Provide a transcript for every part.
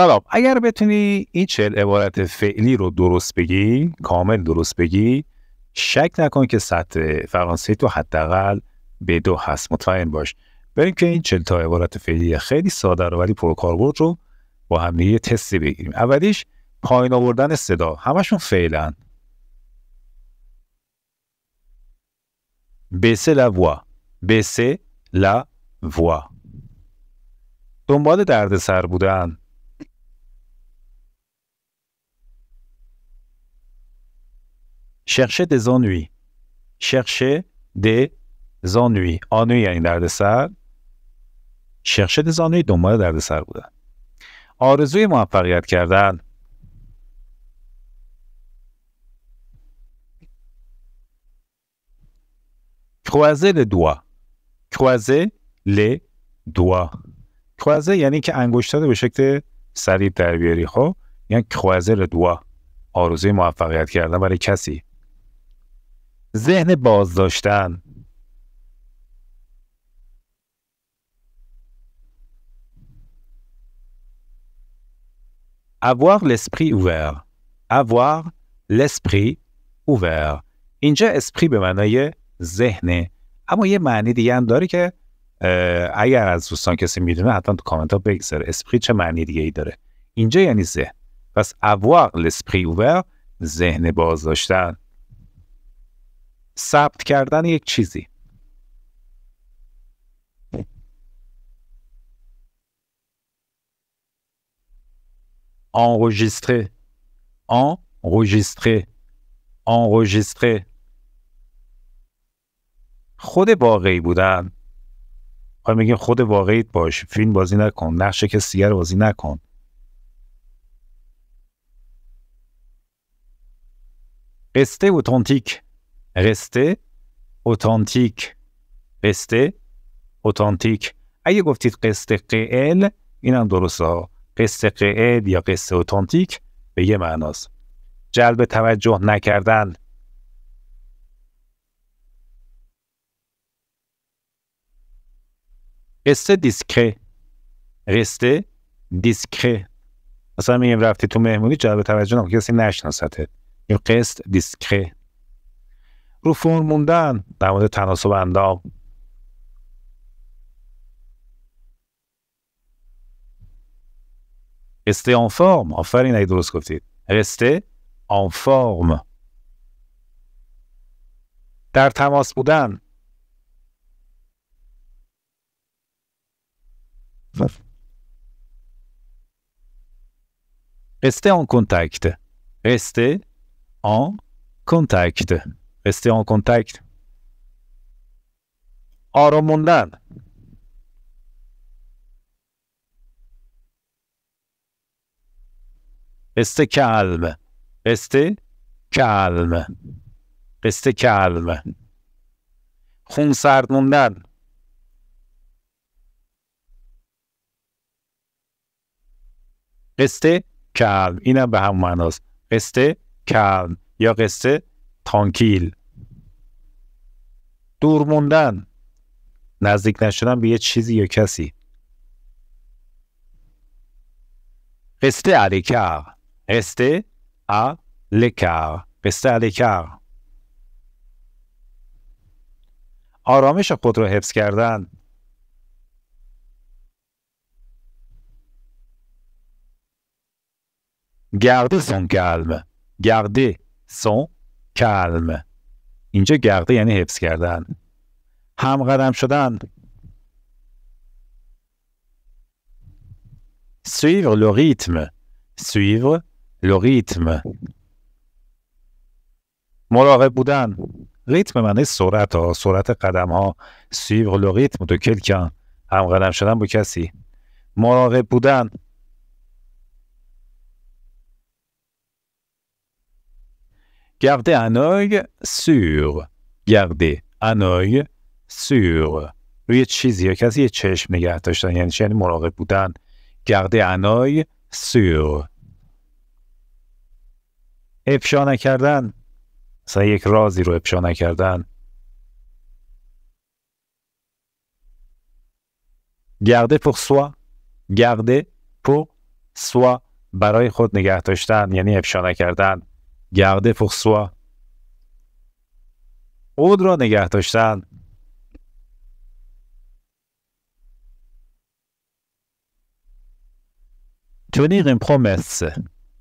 سلام خب، اگر بتونی این چهل عبارت فعلی رو درست بگی کامل درست بگی شک نکن که سطح فرانسه تو حداقل به دو هست مطمئن باش بریم که این چهل تا عبارت فعلی خیلی ساده رو ولی پرکاربرد رو با هم یه تستی بگیریم اولیش پایین آوردن صدا همشون فعلا baisser لا وا baisser لا وا دنبال دردسر بودن chercher des ennuis د des آنوی یعنی دردسر شخشه des زانوی دنبال دردسر بودن آرزوی موفقیت کردن کروزه دوا ل دوا کوزه یعنی که انگشتا به شکل سریع در بیاری خب یعنی دو دوا آرزوی موفقیت کردن برای کسی ذهن باز داشتن Avoir l'esprit ouvert. Avoir l'esprit ouvert. اینجا اسپری به معنای ذهنه اما یه معنی دیگه هم داره که اگر از دوستان کسی میدونه حتما تو کامنت ها بگذاره اسپری چه معنی دیگه ای داره اینجا یعنی ذهن پس avoir l'esprit ouvert ذهن باز داشتن ثبت کردن یک چیزی enregistrer enregistrer enregistrer خود واقعی بودن آیا میگیم خود واقعیت باش فیلم بازی نکن نقش که سیگر بازی نکن قصه اوتانتیک rester اوتانتیک اوتانتیک اگه گفتید قسط قیل این هم درسته ها قسط قیل یا قسط اوتنتیک، به یه معناست جلب توجه نکردن قسط دیسکره رسته دیسکره مثلا میگیم رفتی تو مهمونی جلب توجه نکردن کسی نشناسته این قسط دیسکره رو فرموندن موندن در مورد تناسب اندام رسته آن فرم آفرین اگه درست گفتید رسته آن فرم در تماس بودن رسته آن کنتکت رسته آن کنتکت Restez en contact. Aromondan. Mondan. Restez calme. Restez calme. Restez calme. خون سرد موندن قصه کلم اینم به همون معناست قصه کلم یا قصه تانکیل دور موندن نزدیک نشدن به یه چیزی یا کسی قسته علیکر قسته علیکر قسته علیکر آرامش خود را حفظ کردن گرده سون گلم گرده سون کلم اینجا گرده یعنی حفظ کردن هم قدم شدن سویور لو ریتم سویور لو ریتم مراقب بودن ریتم منه سرعت ها سرعت قدم ها suivre لو ریتم کلکان، کلکان هم قدم شدن با کسی مراقب بودن Gardez un œil sur gardez un œil sur روی چیزی که کسی یه چشم نگه داشتن یعنی چنین یعنی مراقب بودن گرده انای سیر افشا نکردن مثلا یک رازی رو افشا نکردن گرده پر سوا گرده پر سوا برای خود نگه داشتن یعنی افشا نکردن گرده pour soi. را نگه داشتن تونیر این پرومس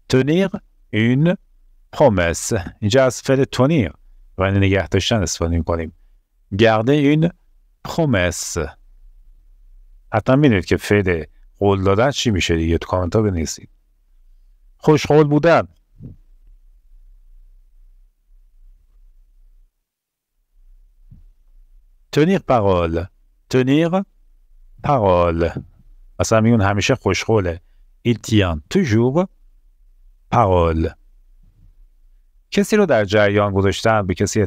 تونیر این پرومس اینجا از فعل تونیر و نگه داشتن استفاده کنیم گرده این پرومس حتما میدونید که فعل قول دادن چی میشه دیگه تو کامنت ها بنویسید قول بودن tenir parole. Tenir parole. Asamion hamisha khoshkhole. Il tient toujours parole. کسی رو در جریان گذاشتن به کسی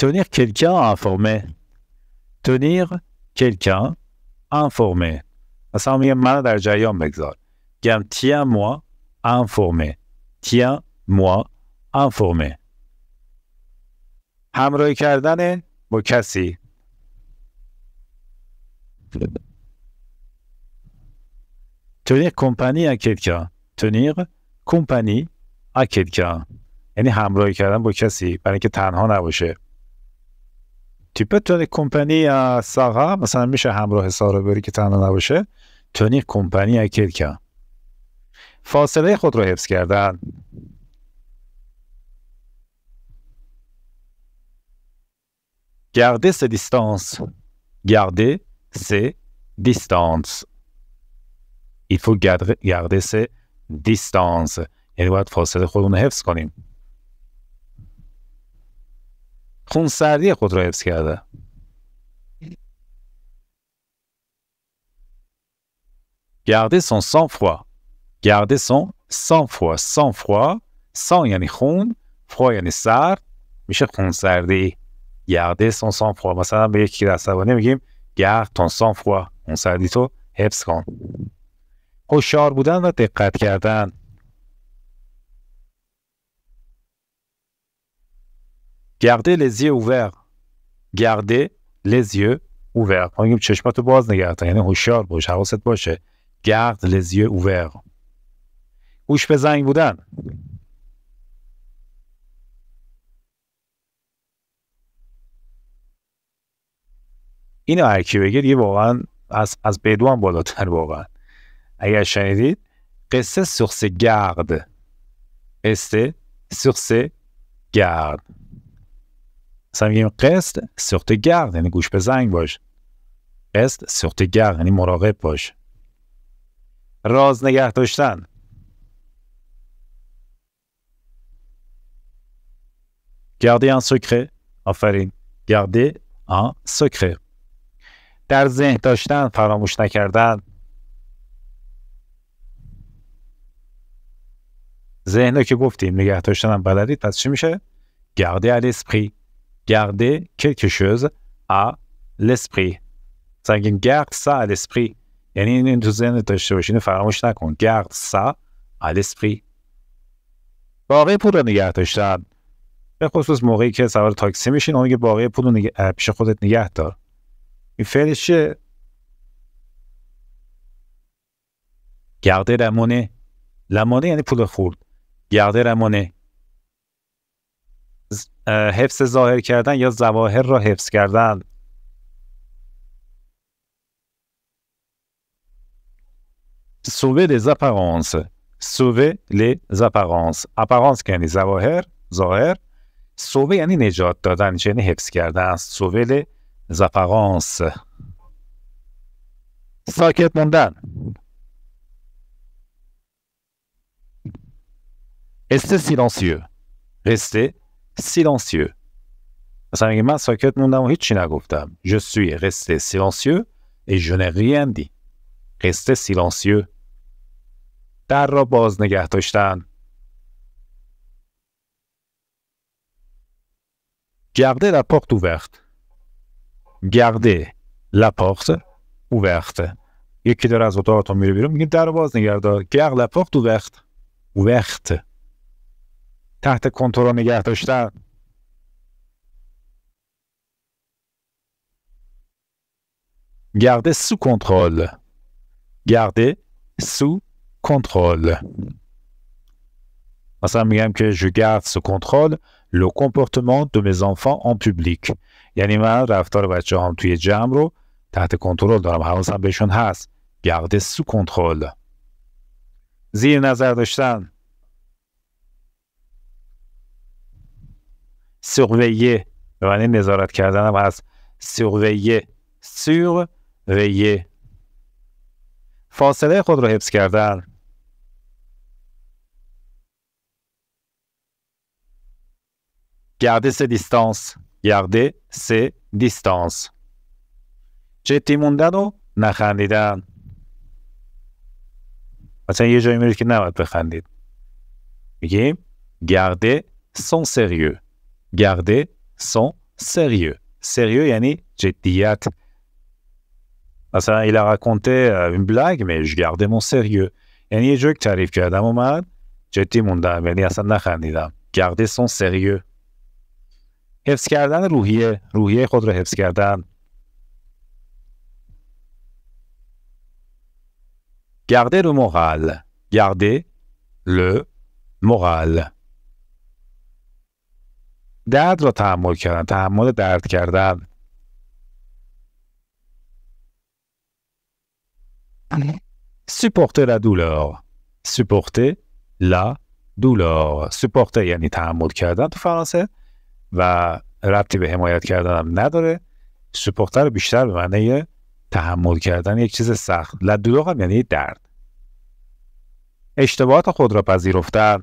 tenir quelqu'un informé tenir quelqu'un informé مثلا میگم من در جریان بگذار tiens moi informé tiens moi فرمه همراهی کردن با کسی تونیق کمپانی که، تونیق کمپانی که. یعنی همراهی کردن با کسی برای اینکه تنها نباشه تیپ تونیق کمپانی ساغا مثلا میشه همراه سارا بری که تنها نباشه تونیق کمپانی که. فاصله خود رو حفظ کردن Gardez ces distances. Gardez ces distances. Il faut garder, ses ces distances. Il faut faire خودمون رو حفظ خود son sang-froid. Garder son sang-froid. Sang-froid. Sang یعنی خون. فروی یعنی سرد. میشه گرده سون سان مثلا به یکی عصبانی میگیم گرد تون سان فرو اون سردیتو حفظ کن هوشیار بودن و دقت کردن گرده لزی اوور گرده لزی اوور yeux ouverts. ما باز نگرده یعنی هوشیار باش حواست باشه. گرد لزی اوور اوش به زنگ بودن. اینو هرکی کی دیگه واقعا از از بدو بالاتر واقعا اگر شنیدید قصه سخس گرد است سخس گرد مثلا میگیم قصد سخت گرد یعنی گوش به زنگ باش قصد سخت گرد یعنی مراقب باش راز نگه داشتن گردی ان سکره آفرین گردی ان سکره در ذهن داشتن فراموش نکردن ذهن رو که گفتیم نگه داشتن بلدید پس چی میشه؟ گرده الاسپری گرده garder quelque chose à سنگین گرد سا الاسپری یعنی این تو ذهن داشته باشین فراموش نکن گرد سا à l'esprit باقی پول رو نگه داشتن به خصوص موقعی که سوار تاکسی میشین اون میگه باقی پول رو نگه... پیش خودت نگه دار این فعلش چیه؟ گرده رمانه لمانه یعنی پول خورد گغده رمانه حفظ ظاهر کردن یا زواهر را حفظ کردن sauver les apparences. Sauver les apparences. Apparence یعنی ظواهر، ظاهر. sauver یعنی نجات دادن، یعنی حفظ کردن است. sauver les apparences. Saket Mundan. Restez silencieux. Restez silencieux. Je suis resté silencieux et je n'ai rien dit. Restez silencieux. Gardez la porte ouverte. گرده لپاخت او یکی داره از اتاق میره بیرون میگه در باز نگرد گرد لپاخت او وقت وقت تحت کنترل نگه داشته گرده سو کنترل گرده سو کنترل مثلا میگم که جو گرد سو کنترل le comportement de mes enfants en یعنی من رفتار بچه هم توی جمع رو تحت کنترل دارم حواسم بهشون هست گرد سو کنترل زیر نظر داشتن سرویه به معنی نظارت کردن هم هست سرویه سرویه فاصله خود رو حفظ کردن Gardez ces distances. Gardez ces distances. mon mundano na khandidan. Mesela bir cümle ki ne vardı khandid? Peki, gardez son sérieux. Gardez son sérieux. Sérieux yani ciddiyat. Mesela il a raconté euh, une blague, mais je gardais mon sérieux. Yani a tarif ki adam omad, ciddi mundan, beni asan na khandidan. Gardez son sérieux. حفظ کردن روحیه روحیه خود رو حفظ کردن گرده le moral. گرده، le moral. درد را تحمل کردن. تحمل درد کردن. Supporter la douleur. Supporter la douleur. Supporter یعنی تحمل کردن تو فرانسه. و ربطی به حمایت کردنم نداره سپختر بیشتر به معنی تحمل کردن یک چیز سخت لدودوغ هم یعنی درد اشتباهات خود را پذیرفتن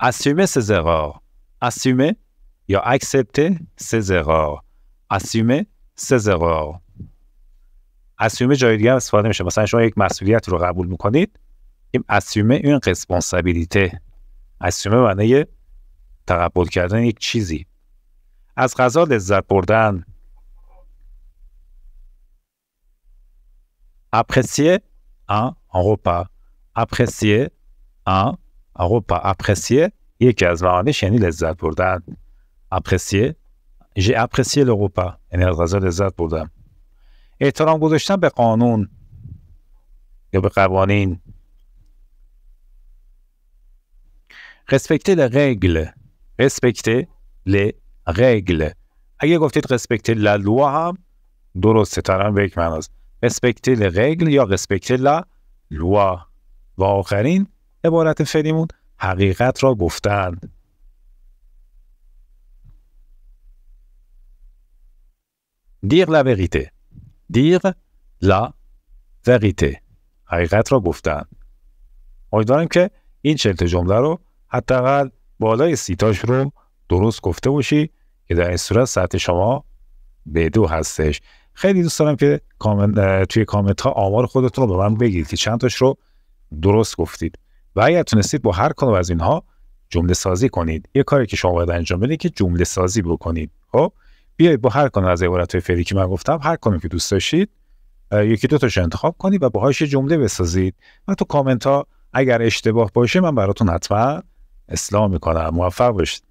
اسیمه سزقا اسیمه یا اکسپت سزقا اسیمه سزقا اسیمه جای دیگه استفاده میشه مثلا شما یک مسئولیت رو قبول میکنید میگیم اسیومه این رسپانسابیلیته اسیومه معنی تقبل کردن یک چیزی از غذا لذت بردن apprécier un repas apprécier un repas apprécier یکی از معانیش یعنی لذت بردن apprécier j'ai apprécié le repas یعنی از غذا لذت بردم احترام گذاشتن به قانون یا به قوانین رسپکته رگل رسپکته رگل اگه گفتید لا لالوا هم درسته تنها به یک معناست ل رگل یا رسپکته لالوا و آخرین عبارت فعلیمون حقیقت را گفتند دیر لا وریته دیر لا وریته حقیقت را گفتن دارم که این شکل جمله رو حداقل بالای سیتاش رو درست گفته باشی که در این صورت ساعت شما به دو هستش خیلی دوست دارم که کامنت، توی کامنت ها آمار خودتون رو به من بگید که چند تاش رو درست گفتید و اگر تونستید با هر کدوم از اینها جمله سازی کنید یه کاری که شما باید انجام بدید که جمله سازی بکنید خب بیایید با هر کدوم از عبارت های فعلی که من گفتم هر کدوم که دوست داشتید یکی دو تاش انتخاب کنید و باهاش جمله بسازید و تو کامنت ها اگر اشتباه باشه من براتون حتما اصلاح میکنم موفق باشید